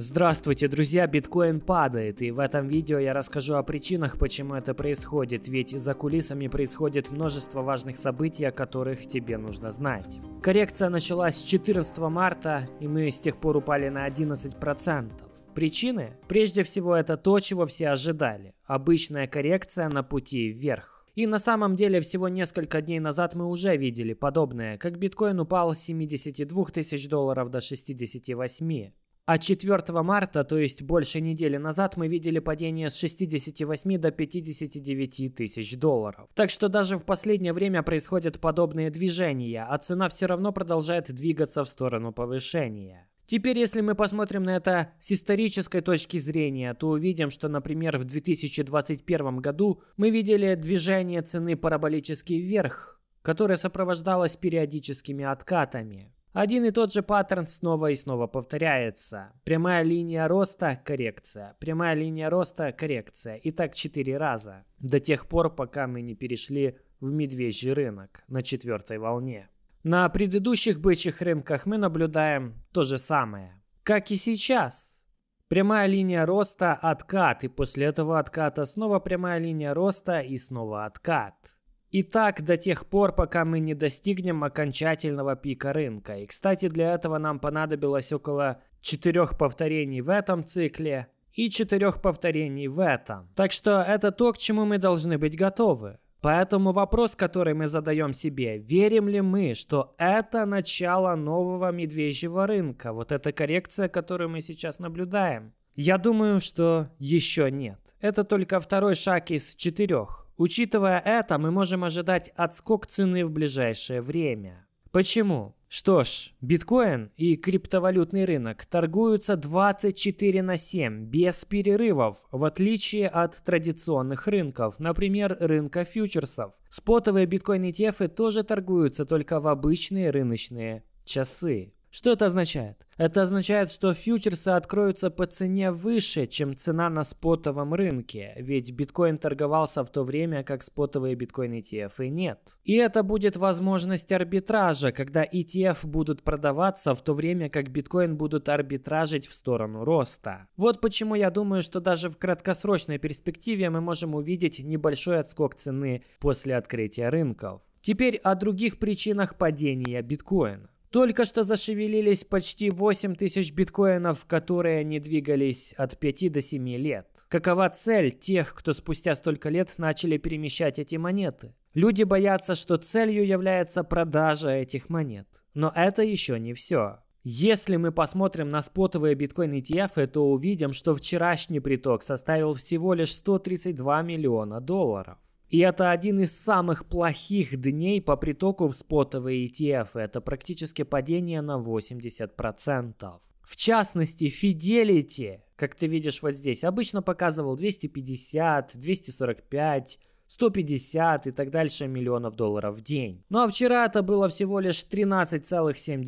Здравствуйте, друзья! Биткоин падает, и в этом видео я расскажу о причинах, почему это происходит, ведь за кулисами происходит множество важных событий, о которых тебе нужно знать. Коррекция началась 14 марта, и мы с тех пор упали на 11%. Причины? Прежде всего, это то, чего все ожидали. Обычная коррекция на пути вверх. И на самом деле всего несколько дней назад мы уже видели подобное, как биткоин упал с 72 тысяч долларов до 68. А 4 марта, то есть больше недели назад, мы видели падение с 68 до 59 тысяч долларов. Так что даже в последнее время происходят подобные движения, а цена все равно продолжает двигаться в сторону повышения. Теперь, если мы посмотрим на это с исторической точки зрения, то увидим, что, например, в 2021 году мы видели движение цены параболически вверх, которое сопровождалось периодическими откатами. Один и тот же паттерн снова и снова повторяется. Прямая линия роста – коррекция. Прямая линия роста – коррекция. И так четыре раза. До тех пор, пока мы не перешли в медвежий рынок на четвертой волне. На предыдущих бычьих рынках мы наблюдаем то же самое. Как и сейчас. Прямая линия роста – откат. И после этого отката снова прямая линия роста и снова откат. И так до тех пор, пока мы не достигнем окончательного пика рынка. И, кстати, для этого нам понадобилось около четырех повторений в этом цикле и четырех повторений в этом. Так что это то, к чему мы должны быть готовы. Поэтому вопрос, который мы задаем себе, верим ли мы, что это начало нового медвежьего рынка, вот эта коррекция, которую мы сейчас наблюдаем? Я думаю, что еще нет. Это только второй шаг из четырех. Учитывая это, мы можем ожидать отскок цены в ближайшее время. Почему? Что ж, биткоин и криптовалютный рынок торгуются 24 на 7, без перерывов, в отличие от традиционных рынков, например, рынка фьючерсов. Спотовые биткоин-ETF тоже торгуются только в обычные рыночные часы. Что это означает? Это означает, что фьючерсы откроются по цене выше, чем цена на спотовом рынке, ведь биткоин торговался в то время, как спотовые биткоин ETF и нет. И это будет возможность арбитража, когда ETF будут продаваться в то время, как биткоин будут арбитражить в сторону роста. Вот почему я думаю, что даже в краткосрочной перспективе мы можем увидеть небольшой отскок цены после открытия рынков. Теперь о других причинах падения биткоина. Только что зашевелились почти 8 тысяч биткоинов, которые не двигались от 5 до 7 лет. Какова цель тех, кто спустя столько лет начали перемещать эти монеты? Люди боятся, что целью является продажа этих монет. Но это еще не все. Если мы посмотрим на спотовые биткоин ETF, то увидим, что вчерашний приток составил всего лишь 132 миллиона долларов. И это один из самых плохих дней по притоку в спотовые ETF. Это практически падение на 80%. В частности, Fidelity, как ты видишь вот здесь, обычно показывал 250, 245, 150 и так дальше миллионов долларов в день. Ну а вчера это было всего лишь 13,7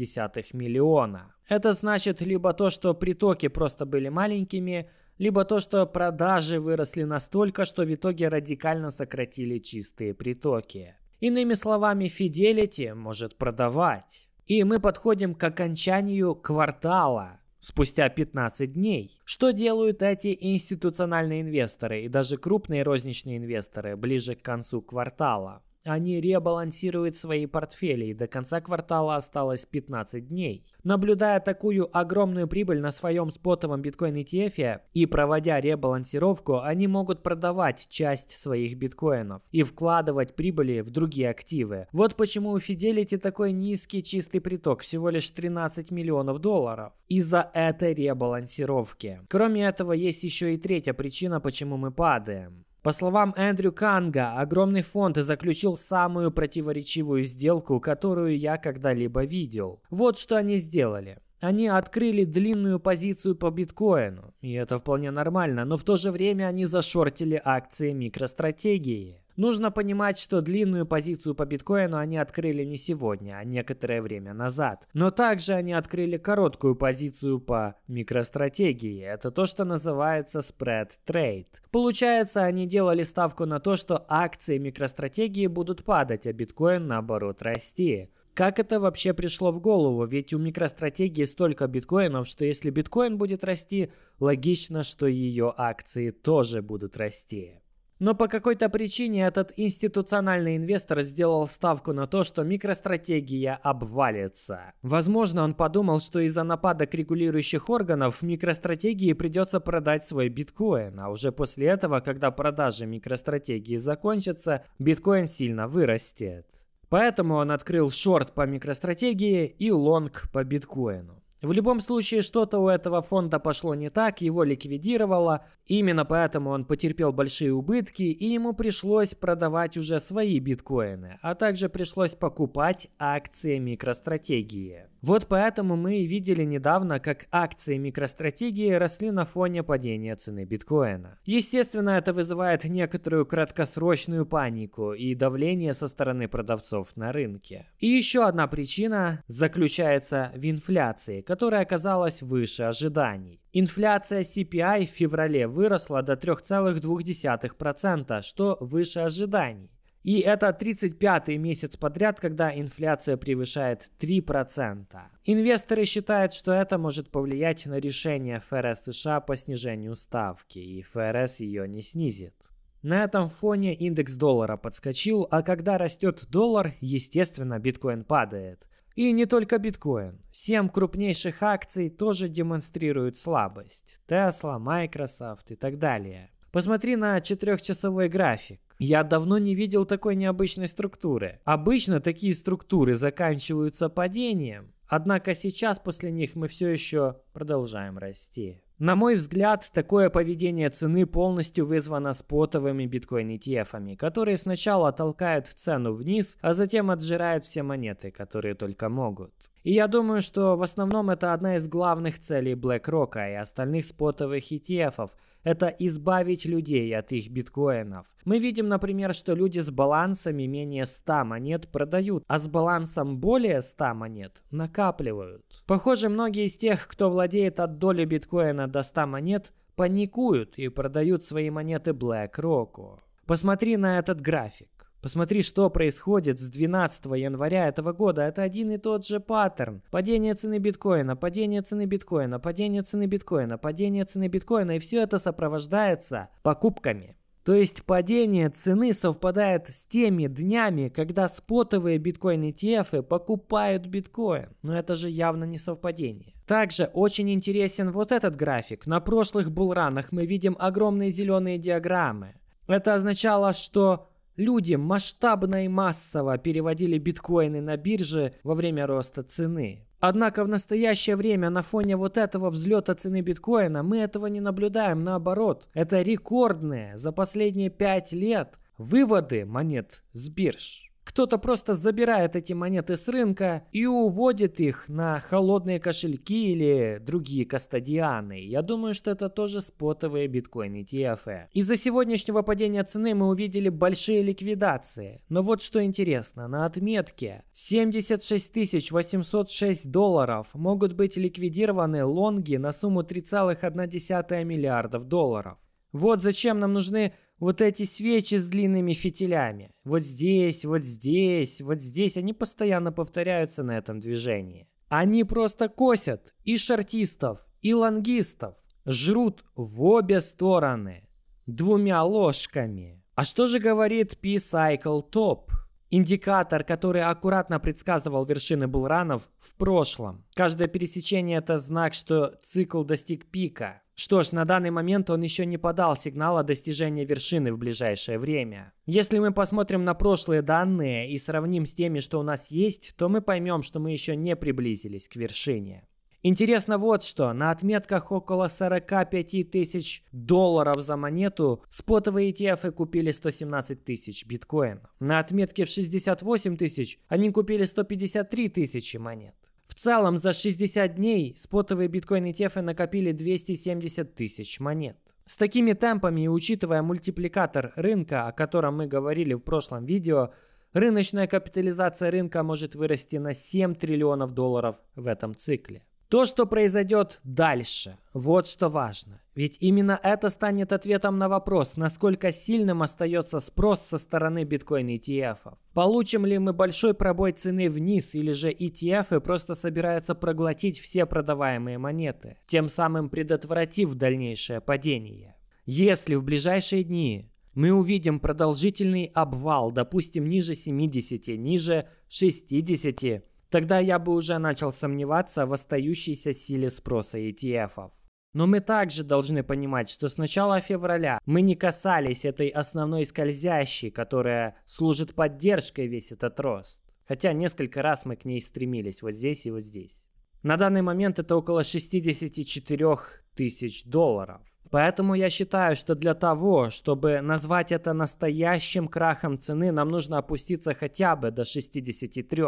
миллиона. Это значит либо то, что притоки просто были маленькими, либо то, что продажи выросли настолько, что в итоге радикально сократили чистые притоки. Иными словами, Fidelity может продавать. И мы подходим к окончанию квартала спустя 15 дней. Что делают эти институциональные инвесторы и даже крупные розничные инвесторы ближе к концу квартала? Они ребалансируют свои портфели, и до конца квартала осталось 15 дней. Наблюдая такую огромную прибыль на своем спотовом биткоин ETF и проводя ребалансировку, они могут продавать часть своих биткоинов и вкладывать прибыли в другие активы. Вот почему у Fidelity такой низкий чистый приток, всего лишь 13 миллионов долларов, из-за этой ребалансировки. Кроме этого, есть еще и третья причина, почему мы падаем. По словам Эндрю Канга, огромный фонд заключил самую противоречивую сделку, которую я когда-либо видел. Вот что они сделали. Они открыли длинную позицию по биткоину, и это вполне нормально, но в то же время они зашортили акции микростратегии. Нужно понимать, что длинную позицию по биткоину они открыли не сегодня, а некоторое время назад. Но также они открыли короткую позицию по микростратегии. Это то, что называется spread trade. Получается, они делали ставку на то, что акции микростратегии будут падать, а биткоин наоборот расти. Как это вообще пришло в голову? Ведь у микростратегии столько биткоинов, что если биткоин будет расти, логично, что ее акции тоже будут расти. Но по какой-то причине этот институциональный инвестор сделал ставку на то, что микростратегия обвалится. Возможно, он подумал, что из-за нападок регулирующих органов микростратегии придется продать свой биткоин, а уже после этого, когда продажи микростратегии закончатся, биткоин сильно вырастет. Поэтому он открыл шорт по микростратегии и лонг по биткоину. В любом случае, что-то у этого фонда пошло не так, его ликвидировало, именно поэтому он потерпел большие убытки, и ему пришлось продавать уже свои биткоины, а также пришлось покупать акции микростратегии. Вот поэтому мы и видели недавно, как акции микростратегии росли на фоне падения цены биткоина. Естественно, это вызывает некоторую краткосрочную панику и давление со стороны продавцов на рынке. И еще одна причина заключается в инфляции, которая оказалась выше ожиданий. Инфляция CPI в феврале выросла до 3,2%, что выше ожиданий. И это 35-й месяц подряд, когда инфляция превышает 3%. Инвесторы считают, что это может повлиять на решение ФРС США по снижению ставки, и ФРС ее не снизит. На этом фоне индекс доллара подскочил, а когда растет доллар, естественно, биткоин падает – и не только биткоин. Семь крупнейших акций тоже демонстрируют слабость. Tesla, Microsoft и так далее. Посмотри на четырехчасовой график. Я давно не видел такой необычной структуры. Обычно такие структуры заканчиваются падением, однако сейчас после них мы все еще продолжаем расти. На мой взгляд, такое поведение цены полностью вызвано спотовыми биткоин-ETF, которые сначала толкают цену вниз, а затем отжирают все монеты, которые только могут. И я думаю, что в основном это одна из главных целей BlackRock и остальных спотовых ETF – это избавить людей от их биткоинов. Мы видим, например, что люди с балансами менее 100 монет продают, а с балансом более 100 монет накапливают. Похоже, многие из тех, кто владеет от доли биткоина до 100 монет, паникуют и продают свои монеты BlackRock. Посмотри на этот график. Посмотри, что происходит с 12 января этого года. Это один и тот же паттерн. Падение цены биткоина, падение цены биткоина, падение цены биткоина, падение цены биткоина. И все это сопровождается покупками. То есть падение цены совпадает с теми днями, когда спотовые биткоин ETF покупают биткоин. Но это же явно не совпадение. Также очень интересен вот этот график. На прошлых булранах мы видим огромные зеленые диаграммы. Это означало, что Люди масштабно и массово переводили биткоины на бирже во время роста цены. Однако в настоящее время на фоне вот этого взлета цены биткоина мы этого не наблюдаем, наоборот. Это рекордные за последние 5 лет выводы монет с бирж. Кто-то просто забирает эти монеты с рынка и уводит их на холодные кошельки или другие кастодианы. Я думаю, что это тоже спотовые биткоин ETF. Из-за сегодняшнего падения цены мы увидели большие ликвидации. Но вот что интересно, на отметке 76 806 долларов могут быть ликвидированы лонги на сумму 3,1 миллиардов долларов. Вот зачем нам нужны вот эти свечи с длинными фитилями. Вот здесь, вот здесь, вот здесь. Они постоянно повторяются на этом движении. Они просто косят и шортистов, и лонгистов. Жрут в обе стороны. Двумя ложками. А что же говорит P-Cycle Top? Индикатор, который аккуратно предсказывал вершины булранов в прошлом. Каждое пересечение это знак, что цикл достиг пика. Что ж, на данный момент он еще не подал сигнал о достижении вершины в ближайшее время. Если мы посмотрим на прошлые данные и сравним с теми, что у нас есть, то мы поймем, что мы еще не приблизились к вершине. Интересно вот что, на отметках около 45 тысяч долларов за монету спотовые ETF купили 117 тысяч биткоин. На отметке в 68 тысяч они купили 153 тысячи монет. В целом за 60 дней спотовые биткоин ETF накопили 270 тысяч монет. С такими темпами учитывая мультипликатор рынка, о котором мы говорили в прошлом видео, рыночная капитализация рынка может вырасти на 7 триллионов долларов в этом цикле. То, что произойдет дальше, вот что важно. Ведь именно это станет ответом на вопрос, насколько сильным остается спрос со стороны биткоин ETF. Получим ли мы большой пробой цены вниз или же ETF просто собираются проглотить все продаваемые монеты, тем самым предотвратив дальнейшее падение. Если в ближайшие дни мы увидим продолжительный обвал, допустим, ниже 70, ниже 60, Тогда я бы уже начал сомневаться в остающейся силе спроса ETF. -ов. Но мы также должны понимать, что с начала февраля мы не касались этой основной скользящей, которая служит поддержкой весь этот рост. Хотя несколько раз мы к ней стремились вот здесь и вот здесь. На данный момент это около 64 тысяч долларов. Поэтому я считаю, что для того, чтобы назвать это настоящим крахом цены, нам нужно опуститься хотя бы до 63.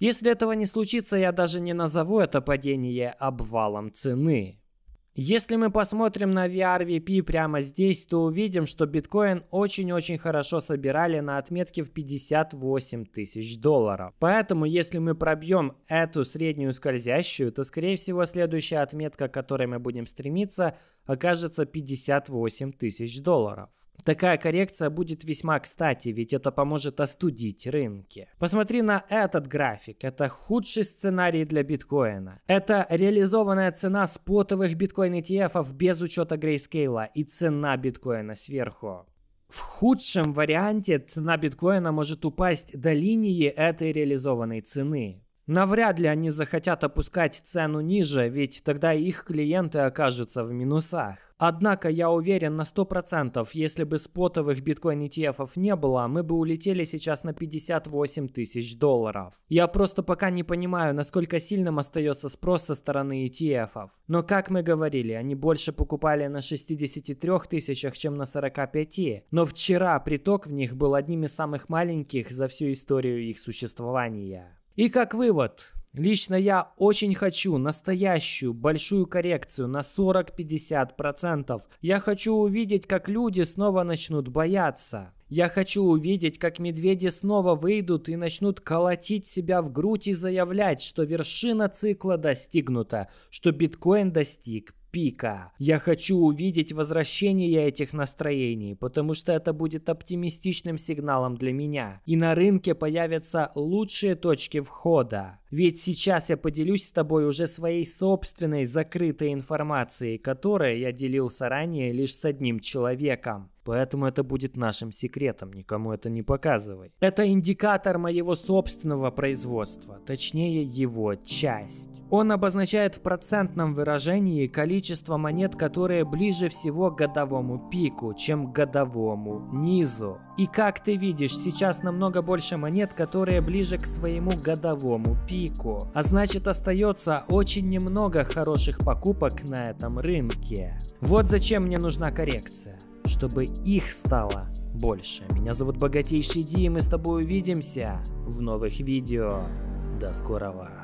Если этого не случится, я даже не назову это падение обвалом цены. Если мы посмотрим на VRVP прямо здесь, то увидим, что биткоин очень-очень хорошо собирали на отметке в 58 тысяч долларов. Поэтому, если мы пробьем эту среднюю скользящую, то, скорее всего, следующая отметка, к которой мы будем стремиться – окажется 58 тысяч долларов. Такая коррекция будет весьма кстати, ведь это поможет остудить рынки. Посмотри на этот график. Это худший сценарий для биткоина. Это реализованная цена спотовых биткоин ETF без учета грейскейла и цена биткоина сверху. В худшем варианте цена биткоина может упасть до линии этой реализованной цены. Навряд ли они захотят опускать цену ниже, ведь тогда их клиенты окажутся в минусах. Однако я уверен на 100%, если бы спотовых биткоин ETF не было, мы бы улетели сейчас на 58 тысяч долларов. Я просто пока не понимаю, насколько сильным остается спрос со стороны ETF. -ов. Но как мы говорили, они больше покупали на 63 тысячах, чем на 45. Но вчера приток в них был одним из самых маленьких за всю историю их существования. И как вывод, лично я очень хочу настоящую большую коррекцию на 40-50%. Я хочу увидеть, как люди снова начнут бояться. Я хочу увидеть, как медведи снова выйдут и начнут колотить себя в грудь и заявлять, что вершина цикла достигнута, что биткоин достиг пика. Я хочу увидеть возвращение этих настроений, потому что это будет оптимистичным сигналом для меня. И на рынке появятся лучшие точки входа. Ведь сейчас я поделюсь с тобой уже своей собственной закрытой информацией, которой я делился ранее лишь с одним человеком. Поэтому это будет нашим секретом, никому это не показывай. Это индикатор моего собственного производства, точнее его часть. Он обозначает в процентном выражении количество монет, которые ближе всего к годовому пику, чем к годовому низу. И как ты видишь, сейчас намного больше монет, которые ближе к своему годовому пику. А значит остается очень немного хороших покупок на этом рынке. Вот зачем мне нужна коррекция. Чтобы их стало больше. Меня зовут Богатейший Ди, и мы с тобой увидимся в новых видео. До скорого.